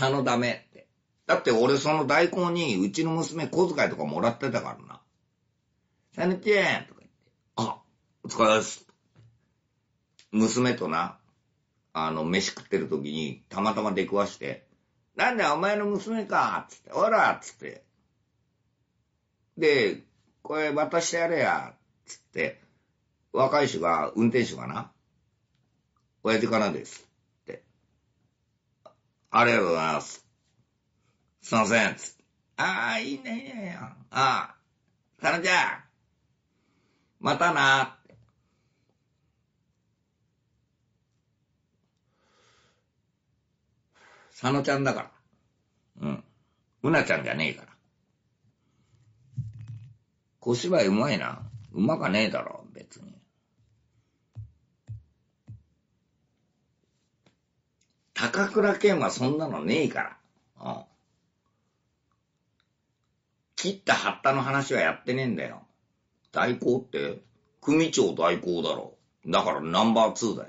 あのダメって。だって俺その大根にうちの娘小遣いとかもらってたからな。サヌちーんとか言って、あ、お疲れです。娘とな、あの、飯食ってる時にたまたま出くわして、なんだお前の娘かつって、おらつって。で、これ渡してやれやつって、若い人が、運転手がな、親父からです。ありがとうございます。すいません。ああ、いいね、いいね。ああ、さらちゃん。またな。佐野ちゃんだから。うん。うなちゃんじゃねえから。小芝居うまいな。うまかねえだろ、別に。高倉健はそんなのねえから。うん。切った葉ったの話はやってねえんだよ。代行って組長代行だろ。だからナンバー2だよ。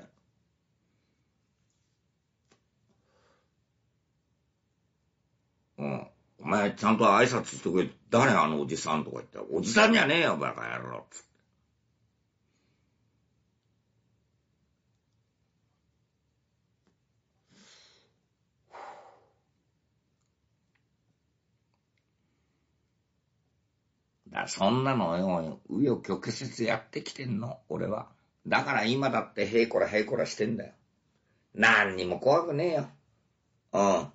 うん。お前ちゃんと挨拶してくれ。誰あのおじさんとか言ったら、おじさんじゃねえよ、バカ野郎。つって。だそんなのよ、うよ曲折やってきてんの、俺は。だから今だってへいこらへいこらしてんだよ。何にも怖くねえよ。うん。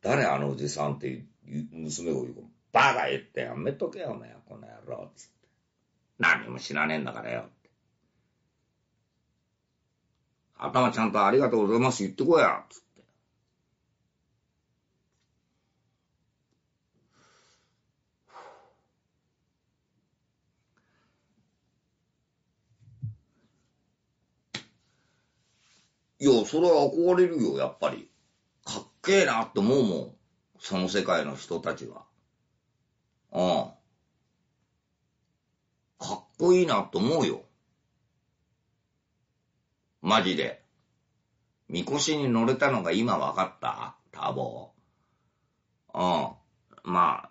誰あのおじさんって娘を言うバカ言ってやめとけよお前、この野郎。つって。何も知らねえんだからよ。頭ちゃんとありがとうございます言ってこいや。つっいや、それは憧れるよ、やっぱり。かっけえなって思うもん。その世界の人たちは。うん。かっこいいなって思うよ。マジで。みこしに乗れたのが今分かった多忙。うん。まあ、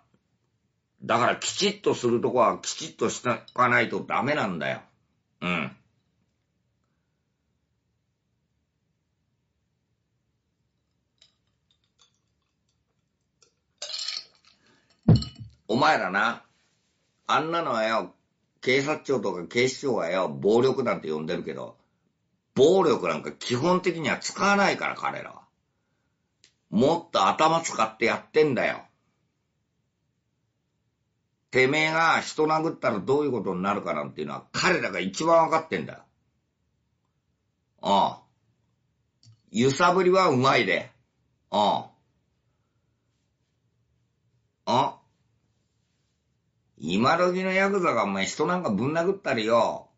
だからきちっとするとこはきちっとしとかないとダメなんだよ。うん。お前らな、あんなのはよ、警察庁とか警視庁はよ、暴力団って呼んでるけど、暴力なんか基本的には使わないから彼らは。もっと頭使ってやってんだよ。てめえが人殴ったらどういうことになるかなんていうのは彼らが一番わかってんだよ。ああ。揺さぶりはうまいで。ああ。あ今時のヤクザがお前人なんかぶん殴ったりよ。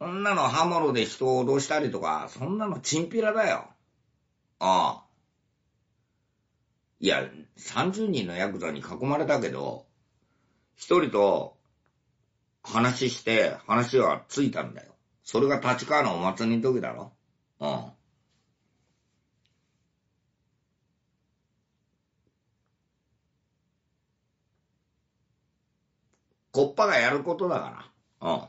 そんなの刃物で人を脅したりとか、そんなのチンピラだよ。ああ。いや、30人のヤクザに囲まれたけど、一人と話して話はついたんだよ。それが立川のお祭りの時だろ。うん。コッパがやることだから。うん。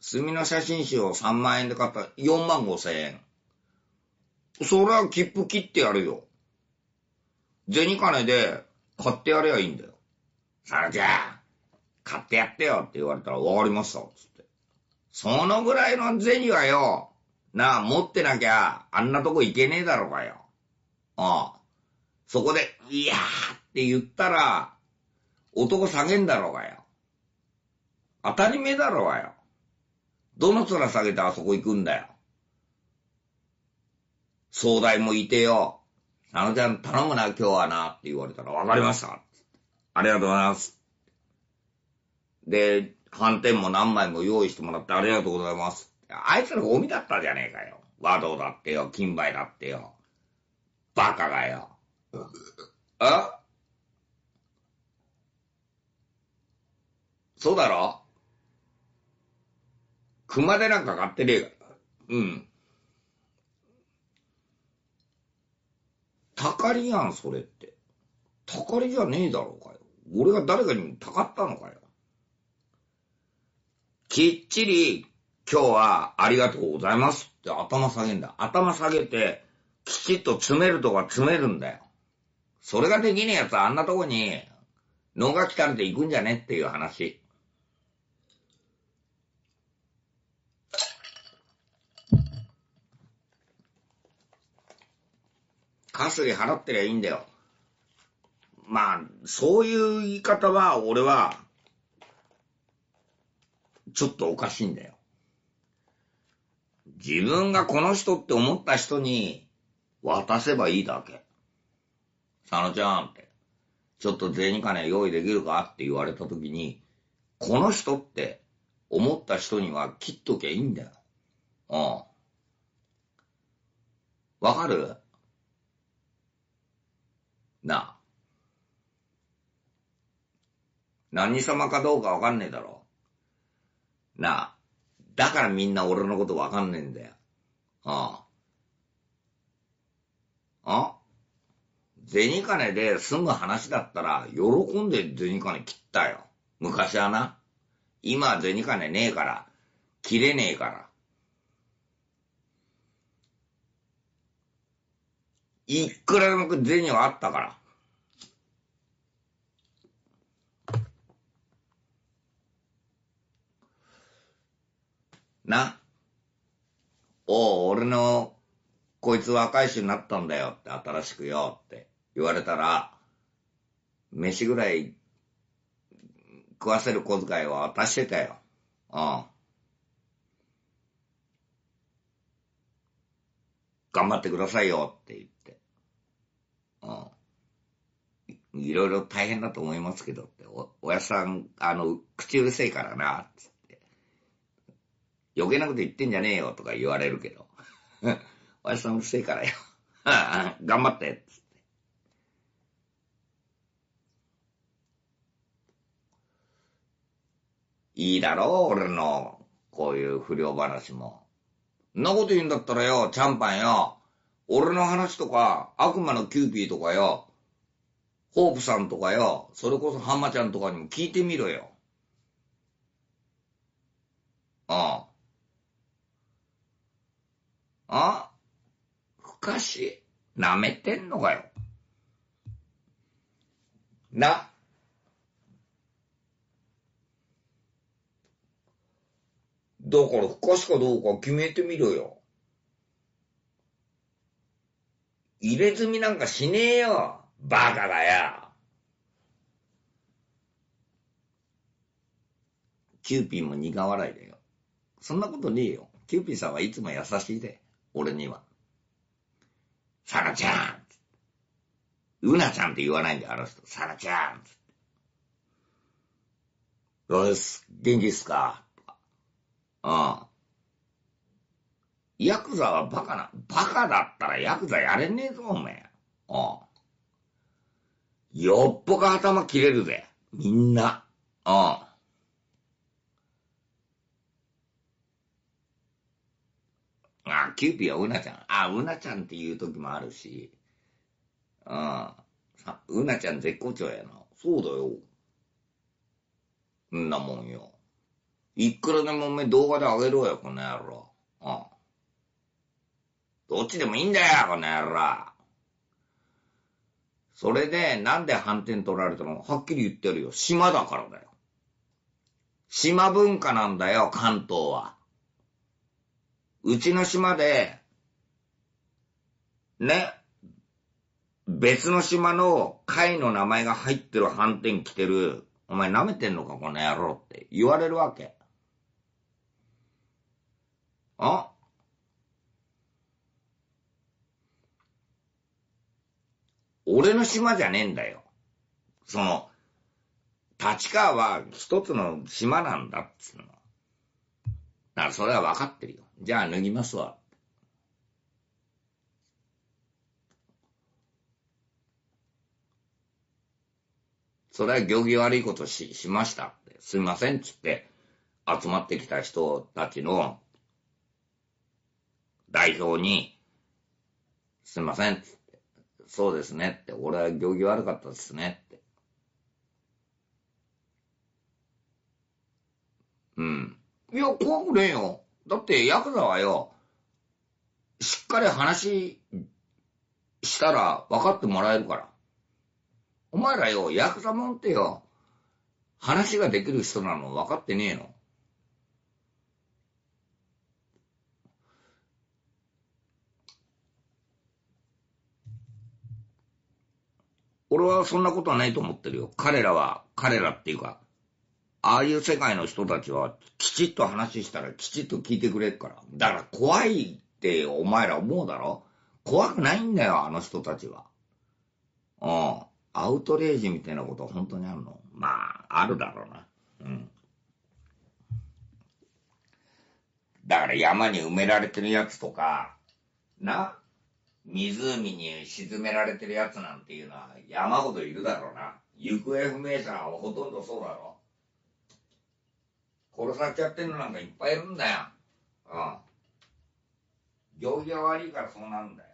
墨の写真集を3万円で買ったら4万5千円。それは切符切ってやるよ。銭金で買ってやればいいんだよ。さらちゃん、買ってやってよって言われたらわかりました。つって。そのぐらいの銭はよ、なあ、持ってなきゃ、あんなとこ行けねえだろうがよ。ああ。そこで、いやーっって言ったら、男下げんだろうがよ。当たり前だろうがよ。どの面下げてあそこ行くんだよ。壮大もいてよ。あのちゃん頼むな、今日はな、って言われたら、わかりました。ありがとうございます。で、反転も何枚も用意してもらってありがとうございます。あいつらゴミだったじゃねえかよ。和道だってよ、金梅だってよ。バカがよ。えそうだろ熊手なんか買ってねえから。うん。たかりやん、それって。たかりじゃねえだろうかよ。俺が誰かにたかったのかよ。きっちり、今日はありがとうございますって頭下げんだ。頭下げて、きちっと詰めるとか詰めるんだよ。それができねえやつはあんなとこに、脳がたんで行くんじゃねっていう話。かす払ってりゃいいんだよ。まあ、そういう言い方は、俺は、ちょっとおかしいんだよ。自分がこの人って思った人に渡せばいいだけ。佐野ちゃんって、ちょっと銭金用意できるかって言われた時に、この人って思った人には切っときゃいいんだよ。うん。わかるなあ。何様かどうかわかんねえだろ。なあ。だからみんな俺のことわかんねえんだよ。ああ。あ銭金で済む話だったら、喜んで銭金切ったよ。昔はな。今は銭金ねえから、切れねえから。いくらでも銭はあったから。な。お俺の、こいつ若い衆になったんだよって、新しくよって言われたら、飯ぐらい食わせる小遣いは渡してたよ。うん。頑張ってくださいよって言って。うん。いろいろ大変だと思いますけどって、お、おやさん、あの、口うるせえからな、つって。余計なこと言ってんじゃねえよとか言われるけど。おやさんうるせえからよ。頑張って、つって。いいだろう、俺の、こういう不良話も。んなこと言うんだったらよ、ちゃんぱんよ。俺の話とか、悪魔のキューピーとかよ、ホープさんとかよ、それこそハンマちゃんとかにも聞いてみろよ。ああ。あふかし、舐めてんのかよ。な。だから、不可視かどうか決めてみろよ。入れ墨なんかしねえよ。バカだよ。キューピーも苦笑いだよ。そんなことねえよ。キューピーさんはいつも優しいで、俺には。サラちゃんうなちゃんって言わないんだよ、あの人。サラちゃんどうです元気っすかか。うん。ヤクザはバカな、バカだったらヤクザやれねえぞ、おめえ。ああよっぽか頭切れるぜ。みんな。ああああ、キューピーはうなちゃん。あうなちゃんっていう時もあるし。ああ、うなちゃん絶好調やな。そうだよ。んなもんよ。いくらでもおめえ動画であげろよ、この野郎。どっちでもいいんだよ、この野郎。それで、なんで反転取られたのはっきり言ってるよ。島だからだよ。島文化なんだよ、関東は。うちの島で、ね、別の島の貝の名前が入ってる反転来てる、お前舐めてんのか、この野郎って言われるわけ。あ俺の島じゃねえんだよ。その、立川は一つの島なんだっつうの。だからそれは分かってるよ。じゃあ脱ぎますわ。それは行儀悪いことし、しましたって。すいませんっつって、集まってきた人たちの代表に、すいませんっつって、そうですねって、俺は行儀悪かったですねって。うん。いや、怖くねえよ。だって、ヤクザはよ、しっかり話したら分かってもらえるから。お前らよ、ヤクザもんってよ、話ができる人なの分かってねえの。俺はそんなことはないと思ってるよ。彼らは、彼らっていうか、ああいう世界の人たちは、きちっと話したらきちっと聞いてくれるから。だから怖いってお前ら思うだろ怖くないんだよ、あの人たちは。うん。アウトレイジみたいなこと本当にあるのまあ、あるだろうな。うん。だから山に埋められてるやつとか、な、湖に沈められてるやつなんていうのは山ほどいるだろうな。行方不明者はほとんどそうだろう。殺されちゃってるのなんかいっぱいいるんだよ。うん。行儀が悪いからそうなんだよ。